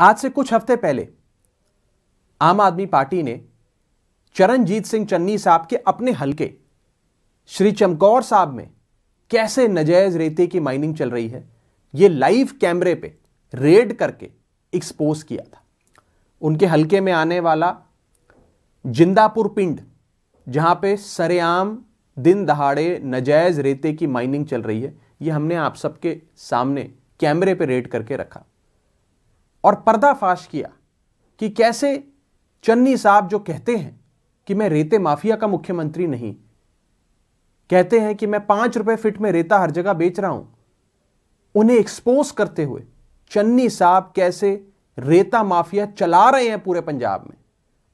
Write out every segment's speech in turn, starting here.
आज से कुछ हफ्ते पहले आम आदमी पार्टी ने चरणजीत सिंह चन्नी साहब के अपने हलके श्री चमकौर साहब में कैसे नजायज रेते की माइनिंग चल रही है ये लाइव कैमरे पे रेड करके एक्सपोज किया था उनके हलके में आने वाला जिंदापुर पिंड जहां पे सरेआम दिन दहाड़े नजायज रेते की माइनिंग चल रही है ये हमने आप सबके सामने कैमरे पे रेड करके रखा और पर्दाफाश किया कि कैसे चन्नी साहब जो कहते हैं कि मैं रेते माफिया का मुख्यमंत्री नहीं कहते हैं कि मैं पांच रुपए फिट में रेता हर जगह बेच रहा हूं उन्हें एक्सपोज करते हुए चन्नी साहब कैसे रेता माफिया चला रहे हैं पूरे पंजाब में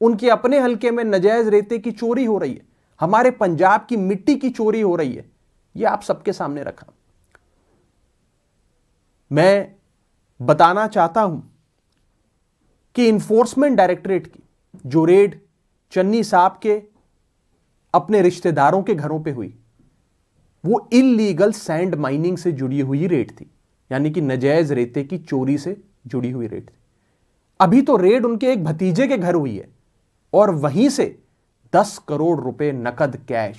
उनके अपने हलके में नजायज रेते की चोरी हो रही है हमारे पंजाब की मिट्टी की चोरी हो रही है यह आप सबके सामने रखा मैं बताना चाहता हूं कि इन्फोर्समेंट डायरेक्टरेट की जो रेड चन्नी साहब के अपने रिश्तेदारों के घरों पे हुई वो इलीगल सैंड माइनिंग से जुड़ी हुई रेट थी यानी कि नजायज रेते की चोरी से जुड़ी हुई रेट थी अभी तो रेड उनके एक भतीजे के घर हुई है और वहीं से दस करोड़ रुपए नकद कैश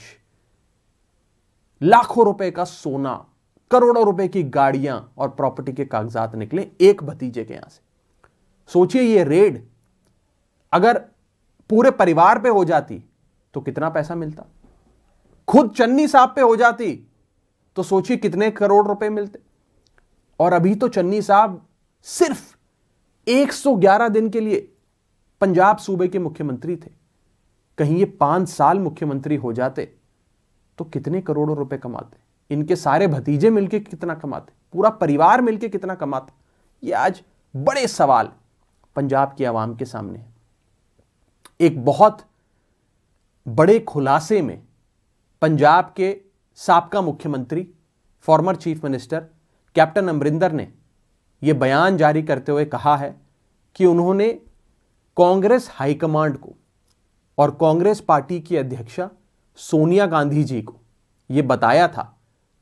लाखों रुपए का सोना करोड़ों रुपए की गाड़ियां और प्रॉपर्टी के कागजात निकले एक भतीजे के यहां से सोचिए ये रेड अगर पूरे परिवार पे हो जाती तो कितना पैसा मिलता खुद चन्नी साहब पे हो जाती तो सोचिए कितने करोड़ रुपए मिलते और अभी तो चन्नी साहब सिर्फ 111 दिन के लिए पंजाब सूबे के मुख्यमंत्री थे कहीं ये पांच साल मुख्यमंत्री हो जाते तो कितने करोड़ों रुपए कमाते इनके सारे भतीजे मिलके कितना कमाते पूरा परिवार मिलके कितना कमाता ये आज बड़े सवाल पंजाब की आवाम के सामने एक बहुत बड़े खुलासे में पंजाब के सबका मुख्यमंत्री former chief minister captain Amarinder ने यह बयान जारी करते हुए कहा है कि उन्होंने कांग्रेस हाईकमांड को और कांग्रेस पार्टी की अध्यक्षा सोनिया गांधी जी को यह बताया था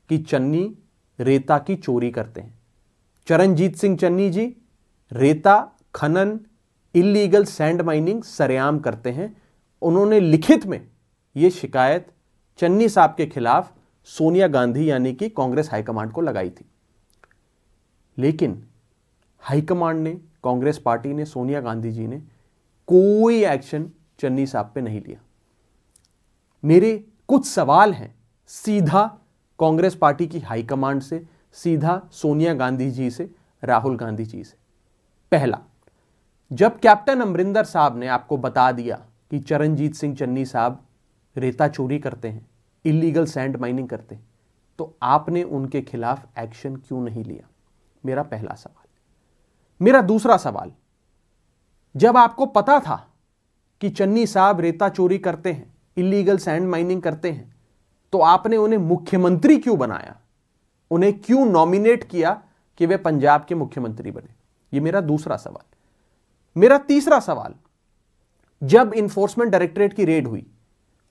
कि चन्नी रेता की चोरी करते हैं चरणजीत सिंह चन्नी जी रेता खनन इलीगल सैंड माइनिंग सरेआम करते हैं उन्होंने लिखित में ये शिकायत चन्नी साहब के खिलाफ सोनिया गांधी यानी कि कांग्रेस हाईकमांड को लगाई थी लेकिन हाईकमांड ने कांग्रेस पार्टी ने सोनिया गांधी जी ने कोई एक्शन चन्नी साहब पे नहीं लिया मेरे कुछ सवाल हैं सीधा कांग्रेस पार्टी की हाईकमांड से सीधा सोनिया गांधी जी से राहुल गांधी जी से पहला जब कैप्टन अमरिंदर साहब ने आपको बता दिया कि चरणजीत सिंह चन्नी साहब रेता चोरी करते हैं इलीगल सैंड माइनिंग करते हैं तो आपने उनके खिलाफ एक्शन क्यों नहीं लिया मेरा पहला सवाल मेरा दूसरा सवाल जब आपको पता था कि चन्नी साहब रेता चोरी करते हैं इलीगल सैंड माइनिंग करते हैं तो आपने उन्हें मुख्यमंत्री क्यों बनाया उन्हें क्यों नॉमिनेट किया कि वे पंजाब के मुख्यमंत्री बने ये मेरा दूसरा सवाल मेरा तीसरा सवाल जब इन्फोर्समेंट डायरेक्टरेट की रेड हुई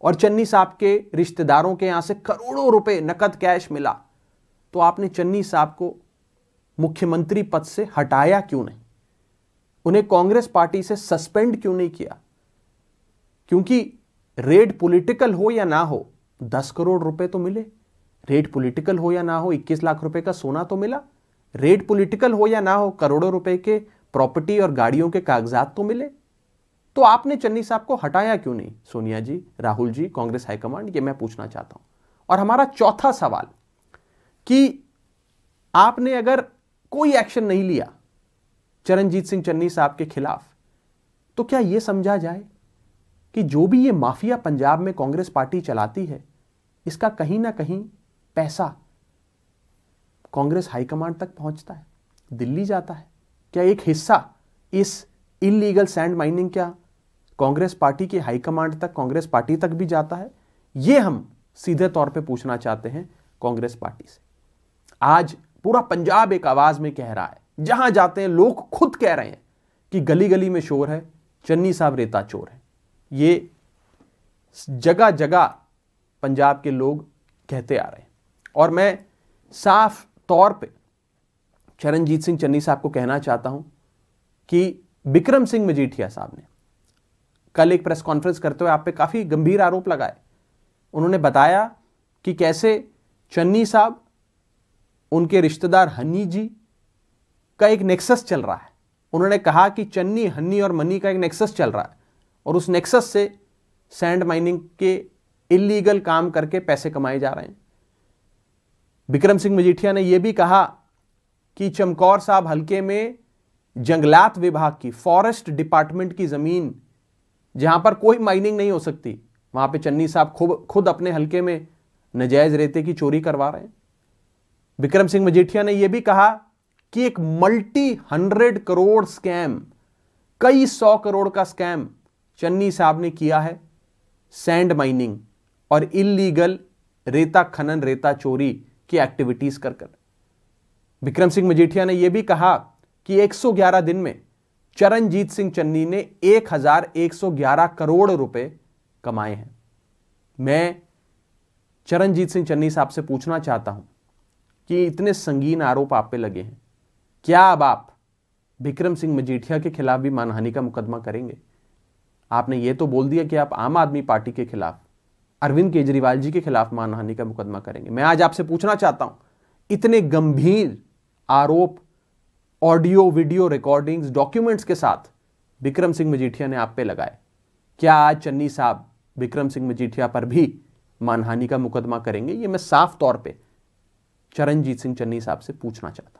और चन्नी साहब के रिश्तेदारों के यहां से करोड़ों रुपए नकद कैश मिला तो आपने चन्नी साहब को मुख्यमंत्री पद से हटाया क्यों नहीं उन्हें कांग्रेस पार्टी से सस्पेंड क्यों नहीं किया क्योंकि रेड पॉलिटिकल हो या ना हो दस करोड़ रुपए तो मिले रेड पॉलिटिकल हो या ना हो इक्कीस लाख रुपए का सोना तो मिला रेड पॉलिटिकल हो या ना हो करोड़ों रुपए के प्रॉपर्टी और गाड़ियों के कागजात तो मिले तो आपने चन्नी साहब को हटाया क्यों नहीं सोनिया जी राहुल जी कांग्रेस हाईकमांड ये मैं पूछना चाहता हूं और हमारा चौथा सवाल कि आपने अगर कोई एक्शन नहीं लिया चरणजीत सिंह चन्नी साहब के खिलाफ तो क्या यह समझा जाए कि जो भी ये माफिया पंजाब में कांग्रेस पार्टी चलाती है इसका कहीं ना कहीं पैसा कांग्रेस हाईकमांड तक पहुंचता है दिल्ली जाता है क्या एक हिस्सा इस इलीगल सैंड माइनिंग क्या कांग्रेस पार्टी के हाईकमांड तक कांग्रेस पार्टी तक भी जाता है ये हम सीधे तौर पे पूछना चाहते हैं कांग्रेस पार्टी से आज पूरा पंजाब एक आवाज में कह रहा है जहां जाते हैं लोग खुद कह रहे हैं कि गली गली में शोर है चन्नी साहब रेता चोर है ये जगह जगह पंजाब के लोग कहते आ रहे हैं और मैं साफ तौर पे चरणजीत सिंह चन्नी साहब को कहना चाहता हूं कि विक्रम सिंह मजीठिया साहब ने कल एक प्रेस कॉन्फ्रेंस करते हुए आप पे काफ़ी गंभीर आरोप लगाए उन्होंने बताया कि कैसे चन्नी साहब उनके रिश्तेदार हनी जी का एक नेक्सस चल रहा है उन्होंने कहा कि चन्नी हन्नी और मनी का एक नेक्सस चल रहा है और उस नेक्सस से सैंड माइनिंग के इलीगल काम करके पैसे कमाए जा रहे हैं विक्रम सिंह मजीठिया ने यह भी कहा कि चमकौर साहब हल्के में जंगलात विभाग की फॉरेस्ट डिपार्टमेंट की ज़मीन जहां पर कोई माइनिंग नहीं हो सकती वहां पे चन्नी साहब खुद खुद अपने हल्के में नजायज रेते की चोरी करवा रहे हैं विक्रम सिंह मजीठिया ने यह भी कहा कि एक मल्टी हंड्रेड करोड़ स्कैम कई सौ करोड़ का स्कैम चन्नी साहब ने किया है सैंड माइनिंग और इलीगल रेता खनन रेता चोरी की एक्टिविटीज कर कर विक्रम सिंह मजीठिया ने यह भी कहा कि 111 दिन में चरणजीत सिंह चन्नी ने 1111 करोड़ रुपए कमाए हैं मैं चरणजीत सिंह चन्नी साहब से पूछना चाहता हूं कि इतने संगीन आरोप आप पे लगे हैं क्या अब आप विक्रम सिंह मजीठिया के खिलाफ भी मानहानि का मुकदमा करेंगे आपने यह तो बोल दिया कि आप आम आदमी पार्टी के खिलाफ अरविंद केजरीवाल जी के खिलाफ मानहानि का मुकदमा करेंगे मैं आज आपसे पूछना चाहता हूं इतने गंभीर आरोप ऑडियो वीडियो रिकॉर्डिंग्स डॉक्यूमेंट्स के साथ विक्रम सिंह मजीठिया ने आप पे लगाए क्या आज चन्नी साहब विक्रम सिंह मजीठिया पर भी मानहानि का मुकदमा करेंगे ये मैं साफ तौर पे चरणजीत सिंह चन्नी साहब से पूछना चाहता